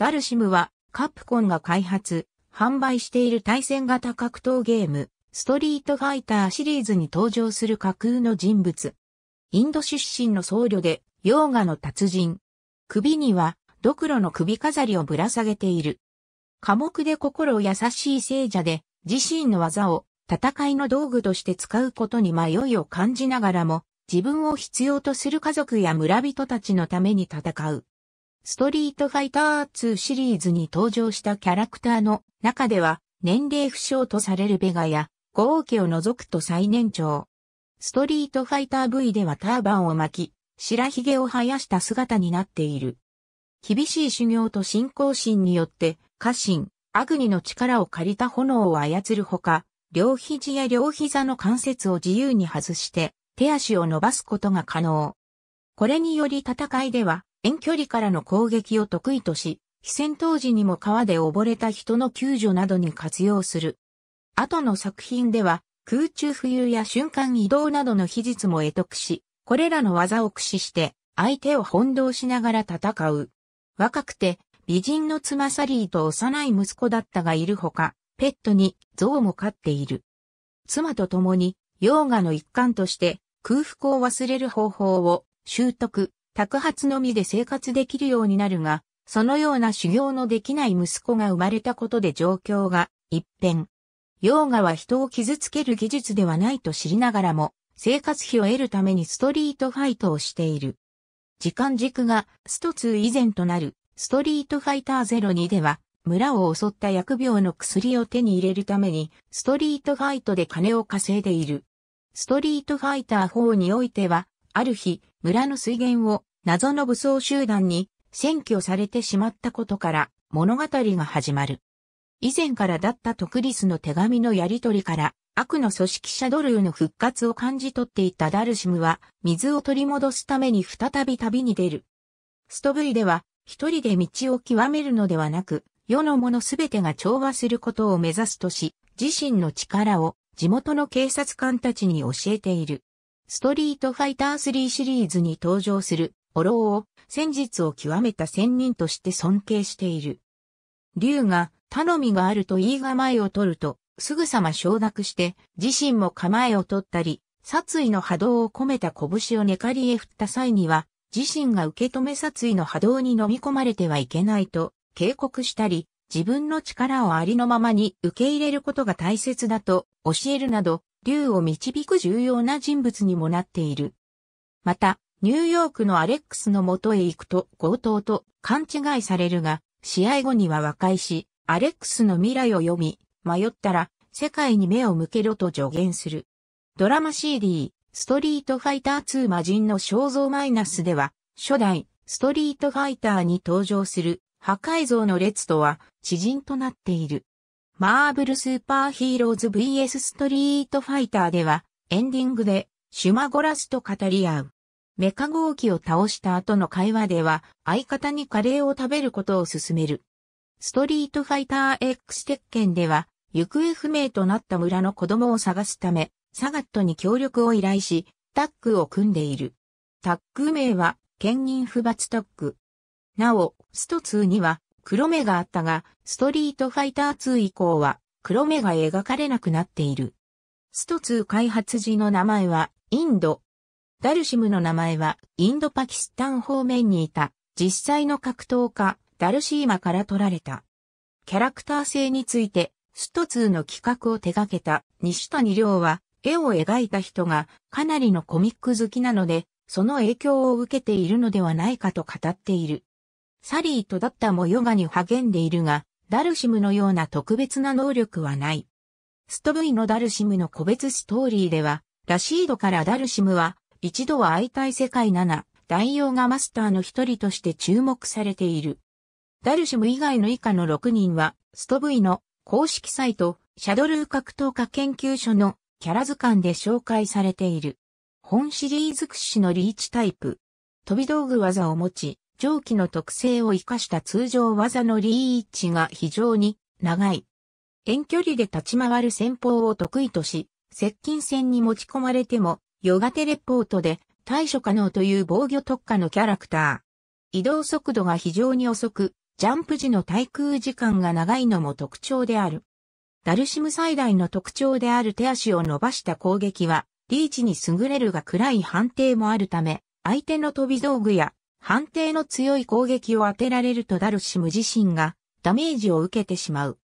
ダルシムはカプコンが開発、販売している対戦型格闘ゲーム、ストリートファイターシリーズに登場する架空の人物。インド出身の僧侶で、ヨーガの達人。首には、ドクロの首飾りをぶら下げている。科目で心優しい聖者で、自身の技を戦いの道具として使うことに迷いを感じながらも、自分を必要とする家族や村人たちのために戦う。ストリートファイター2シリーズに登場したキャラクターの中では、年齢不詳とされるベガや、ゴ王家を除くと最年長。ストリートファイター V ではターバンを巻き、白髭を生やした姿になっている。厳しい修行と信仰心によって、家臣、アグニの力を借りた炎を操るほか、両肘や両膝の関節を自由に外して、手足を伸ばすことが可能。これにより戦いでは、遠距離からの攻撃を得意とし、非戦当時にも川で溺れた人の救助などに活用する。後の作品では、空中浮遊や瞬間移動などの秘術も得得し、これらの技を駆使して相手を翻弄しながら戦う。若くて美人の妻サリーと幼い息子だったがいるほか、ペットに象も飼っている。妻と共に、ヨーガの一環として空腹を忘れる方法を習得、宅発のみで生活できるようになるが、そのような修行のできない息子が生まれたことで状況が一変。ヨーガは人を傷つける技術ではないと知りながらも、生活費を得るためにストリートファイトをしている。時間軸がスト2以前となるストリートファイター02では、村を襲った疫病の薬を手に入れるために、ストリートファイトで金を稼いでいる。ストリートファイター4においては、ある日、村の水源を謎の武装集団に占拠されてしまったことから物語が始まる。以前からだったトクリスの手紙のやり取りから悪の組織者ドルーの復活を感じ取っていたダルシムは水を取り戻すために再び旅に出る。ストブイでは一人で道を極めるのではなく世のものすべてが調和することを目指すとし自身の力を地元の警察官たちに教えている。ストリートファイター3シリーズに登場するホローを戦術を極めた仙人として尊敬している。竜が頼みがあると言い構えを取ると、すぐさま承諾して、自身も構えを取ったり、殺意の波動を込めた拳を寝かりへ振った際には、自身が受け止め殺意の波動に飲み込まれてはいけないと警告したり、自分の力をありのままに受け入れることが大切だと教えるなど、竜を導く重要な人物にもなっている。また、ニューヨークのアレックスの元へ行くと強盗と勘違いされるが、試合後には和解し、アレックスの未来を読み、迷ったら世界に目を向けろと助言する。ドラマ CD、ストリートファイター2魔人の肖像マイナスでは、初代、ストリートファイターに登場する破壊像の列とは知人となっている。マーブルスーパーヒーローズ VS ストリートファイターではエンディングでシュマゴラスと語り合う。メカ号機を倒した後の会話では、相方にカレーを食べることを勧める。ストリートファイター X 鉄拳では、行方不明となった村の子供を探すため、サガットに協力を依頼し、タッグを組んでいる。タッグ名は、兼任不罰タッグ。なお、スト2には、黒目があったが、ストリートファイター2以降は、黒目が描かれなくなっている。スト2開発時の名前は、インド、ダルシムの名前はインドパキスタン方面にいた実際の格闘家ダルシーマから取られた。キャラクター性についてスト2の企画を手掛けた西谷亮は絵を描いた人がかなりのコミック好きなのでその影響を受けているのではないかと語っている。サリーとダッタもヨガに励んでいるがダルシムのような特別な能力はない。スト V のダルシムの個別ストーリーでは、ラシードからダルシムは一度は会いたい世界7、大洋がマスターの一人として注目されている。ダルシム以外の以下の6人は、ストブイの公式サイト、シャドルー格闘家研究所のキャラ図鑑で紹介されている。本シリーズ屈指のリーチタイプ。飛び道具技を持ち、蒸気の特性を活かした通常技のリーチが非常に長い。遠距離で立ち回る戦法を得意とし、接近戦に持ち込まれてもヨガテレポートで対処可能という防御特化のキャラクター。移動速度が非常に遅く、ジャンプ時の対空時間が長いのも特徴である。ダルシム最大の特徴である手足を伸ばした攻撃は、リーチに優れるが暗い判定もあるため、相手の飛び道具や判定の強い攻撃を当てられるとダルシム自身がダメージを受けてしまう。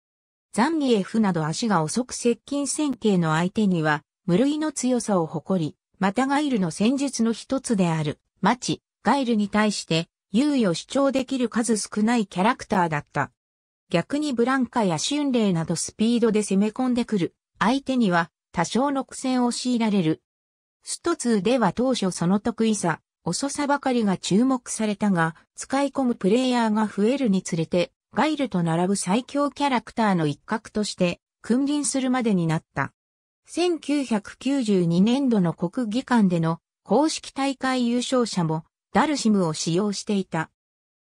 ザンギエフなど足が遅く接近線形の相手には無類の強さを誇り、またガイルの戦術の一つである、マチ、ガイルに対して、猶予主張できる数少ないキャラクターだった。逆にブランカやレイなどスピードで攻め込んでくる、相手には多少の苦戦を強いられる。スト2では当初その得意さ、遅さばかりが注目されたが、使い込むプレイヤーが増えるにつれて、ガイルと並ぶ最強キャラクターの一角として、君臨するまでになった。1992年度の国技館での公式大会優勝者もダルシムを使用していた。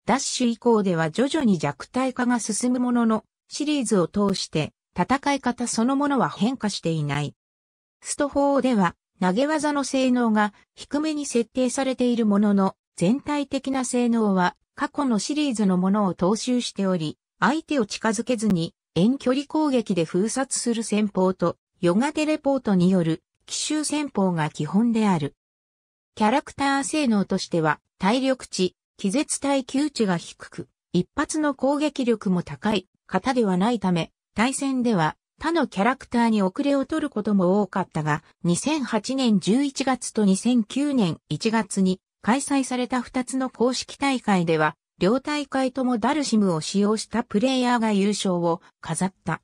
ダッシュ以降では徐々に弱体化が進むものの、シリーズを通して戦い方そのものは変化していない。スト4では投げ技の性能が低めに設定されているものの、全体的な性能は過去のシリーズのものを踏襲しており、相手を近づけずに遠距離攻撃で封殺する戦法とヨガテレポートによる奇襲戦法が基本である。キャラクター性能としては、体力値、気絶耐久値が低く、一発の攻撃力も高い方ではないため、対戦では他のキャラクターに遅れを取ることも多かったが、2008年11月と2009年1月に開催された2つの公式大会では、両大会ともダルシムを使用したプレイヤーが優勝を飾った。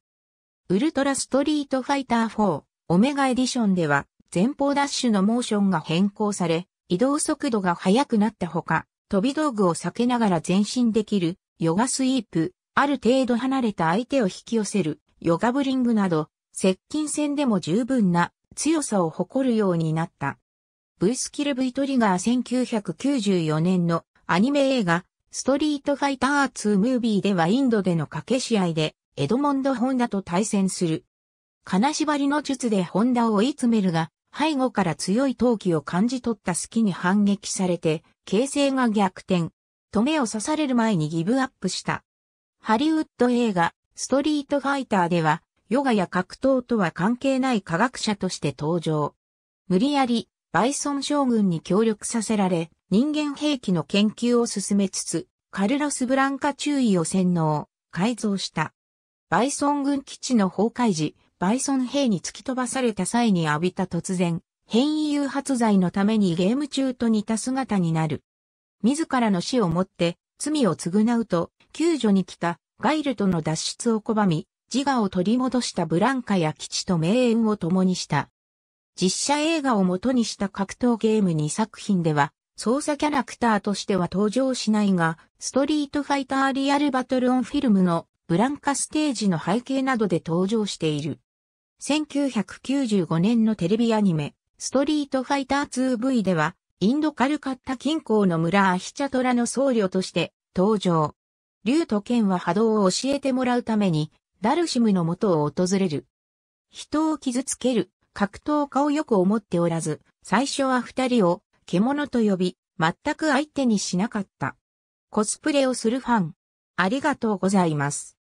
ウルトラストリートファイター4オメガエディションでは前方ダッシュのモーションが変更され、移動速度が速くなったほか、飛び道具を避けながら前進できるヨガスイープ、ある程度離れた相手を引き寄せるヨガブリングなど、接近戦でも十分な強さを誇るようになった。V スキル V トリガー1994年のアニメ映画ストリートファイター2ムービーではインドでの掛け試合でエドモンド・ホンダと対戦する。金縛りの術でホンダを追い詰めるが、背後から強い闘気を感じ取った隙に反撃されて、形勢が逆転。止めを刺される前にギブアップした。ハリウッド映画、ストリートファイターでは、ヨガや格闘とは関係ない科学者として登場。無理やり、バイソン将軍に協力させられ、人間兵器の研究を進めつつ、カルロス・ブランカ注意を洗脳、改造した。バイソン軍基地の崩壊時、バイソン兵に突き飛ばされた際に浴びた突然、変異誘発罪のためにゲーム中と似た姿になる。自らの死をもって罪を償うと、救助に来たガイルとの脱出を拒み、自我を取り戻したブランカや基地と名演を共にした。実写映画を元にした格闘ゲーム2作品では、操作キャラクターとしては登場しないが、ストリートファイターリアルバトルオンフィルムのブランカステージの背景などで登場している。1995年のテレビアニメ、ストリートファイター 2V では、インドカルカッタ近郊の村アヒチャトラの僧侶として登場。竜と剣は波動を教えてもらうために、ダルシムの元を訪れる。人を傷つける、格闘家をよく思っておらず、最初は二人を獣と呼び、全く相手にしなかった。コスプレをするファン。ありがとうございます。